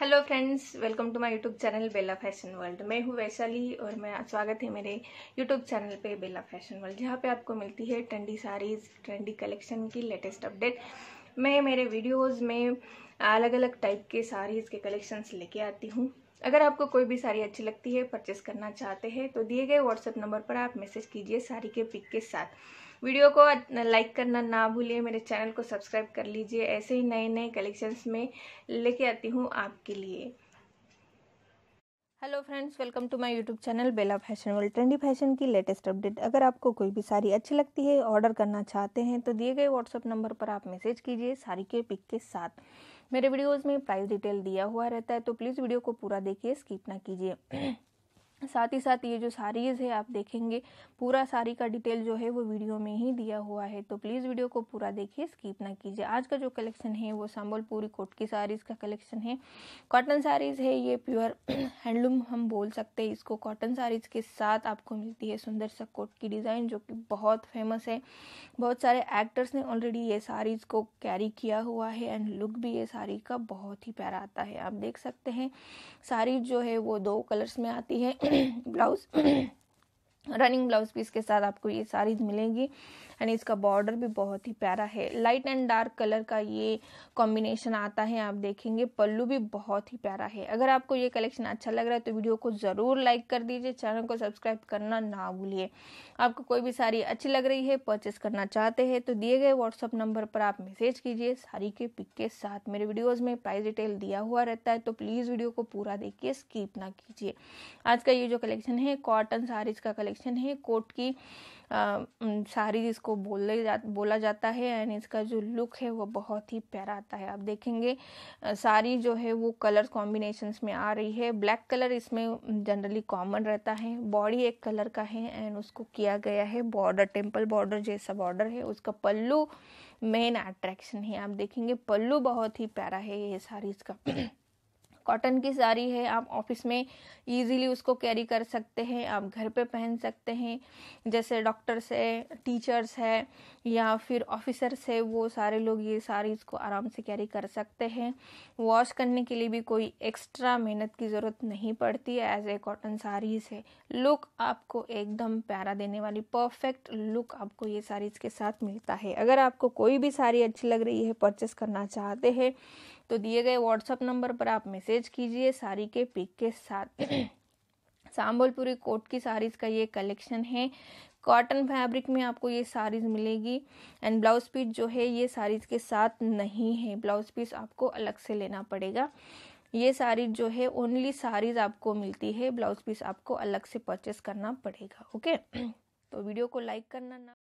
hello friends welcome to my YouTube channel Bela fashion world मैं हूँ वैशाली और मैं स्वागत है मेरे यूट्यूब चैनल पे बेला फैशन वर्ल्ड जहाँ पे आपको मिलती है ट्रेंडी साड़ीज़ ट्रेंडी कलेक्शन की लेटेस्ट अपडेट मैं मेरे वीडियोस में अलग अलग टाइप के साड़ीज़ के कलेक्शंस लेके आती हूँ अगर आपको कोई भी साड़ी अच्छी लगती है परचेस करना चाहते हैं तो दिए गए व्हाट्सएप नंबर पर आप मैसेज कीजिए साड़ी के पिक के साथ वीडियो को लाइक करना ना भूलिए मेरे चैनल को सब्सक्राइब कर लीजिए ऐसे ही नए नए कलेक्शंस में लेके आती हूँ आपके लिए hello friends welcome to my YouTube channel Bela fashion world trendy fashion की लेटेस्ट अपडेट अगर आपको कोई भी साड़ी अच्छी लगती है ऑर्डर करना चाहते हैं तो दिए गए व्हाट्सअप नंबर पर आप मैसेज कीजिए साड़ी के पिक के साथ मेरे वीडियोस में प्राइस डिटेल दिया हुआ रहता है तो प्लीज़ वीडियो को पूरा देखिए स्किप ना कीजिए साथ ही साथ ये जो सारीज़ है आप देखेंगे पूरा सारी का डिटेल जो है वो वीडियो में ही दिया हुआ है तो प्लीज़ वीडियो को पूरा देखिए स्किप ना कीजिए आज का जो कलेक्शन है वो संबलपुरी कोट की सारीज़ का कलेक्शन है कॉटन सारीज़ है ये प्योर हैंडलूम हम बोल सकते हैं इसको कॉटन सारीज़ के साथ आपको मिलती है सुंदर सा कोट की डिज़ाइन जो कि बहुत फेमस है बहुत सारे एक्टर्स ने ऑलरेडी ये साड़ीज़ को कैरी किया हुआ है एंड लुक भी ये साड़ी का बहुत ही प्यारा आता है आप देख सकते हैं साड़ी जो है वो दो कलर्स में आती है blouse रनिंग ब्लाउज पीस के साथ आपको ये सारी मिलेंगी एंड इसका बॉर्डर भी बहुत ही प्यारा है लाइट एंड डार्क कलर का ये कॉम्बिनेशन आता है आप देखेंगे पल्लू भी बहुत ही प्यारा है अगर आपको ये कलेक्शन अच्छा लग रहा है तो वीडियो को ज़रूर लाइक कर दीजिए चैनल को सब्सक्राइब करना ना भूलिए आपको कोई भी साड़ी अच्छी लग रही है परचेस करना चाहते हैं तो दिए गए व्हाट्सअप नंबर पर आप मैसेज कीजिए साड़ी के पिक के साथ मेरे वीडियोज़ में प्राइस डिटेल दिया हुआ रहता है तो प्लीज़ वीडियो को पूरा देखिए स्कीप ना कीजिए आज का ये जो कलेक्शन है कॉटन साड़ीज़ का कलेक्शन है कोट की आ, साड़ी जिसको बोले जा बोला जाता है एंड इसका जो लुक है वो बहुत ही प्यारा आता है आप देखेंगे साड़ी जो है वो कलर कॉम्बिनेशंस में आ रही है ब्लैक कलर इसमें जनरली कॉमन रहता है बॉडी एक कलर का है एंड उसको किया गया है बॉर्डर टेम्पल बॉर्डर जैसा बॉर्डर है उसका पल्लू मेन अट्रैक्शन है आप देखेंगे पल्लू बहुत ही प्यारा है ये साड़ीज़ का कॉटन की साड़ी है आप ऑफिस में इजीली उसको कैरी कर सकते हैं आप घर पे पहन सकते हैं जैसे डॉक्टर्स है टीचर्स है या फिर ऑफिसर्स है वो सारे लोग ये साड़ीज़ को आराम से कैरी कर सकते हैं वॉश करने के लिए भी कोई एक्स्ट्रा मेहनत की ज़रूरत नहीं पड़ती एज ए कॉटन साड़ीज़ है लुक आपको एकदम प्यारा देने वाली परफेक्ट लुक आपको ये साड़ीज़ के साथ मिलता है अगर आपको कोई भी साड़ी अच्छी लग रही है परचेस करना चाहते हैं तो दिए गए व्हाट्सअप नंबर पर आप मैसेज कीजिए साड़ी के पिक के साथ सांबलपुरी कोट की साड़ीज़ का ये कलेक्शन है कॉटन फैब्रिक में आपको ये साड़ीज़ मिलेगी एंड ब्लाउज़ पीस जो है ये साड़ीज़ के साथ नहीं है ब्लाउज़ पीस आपको अलग से लेना पड़ेगा ये साड़ीज जो है ओनली साड़ीज़ आपको मिलती है ब्लाउज़ पीस आपको अलग से परचेस करना पड़ेगा ओके तो वीडियो को लाइक करना ना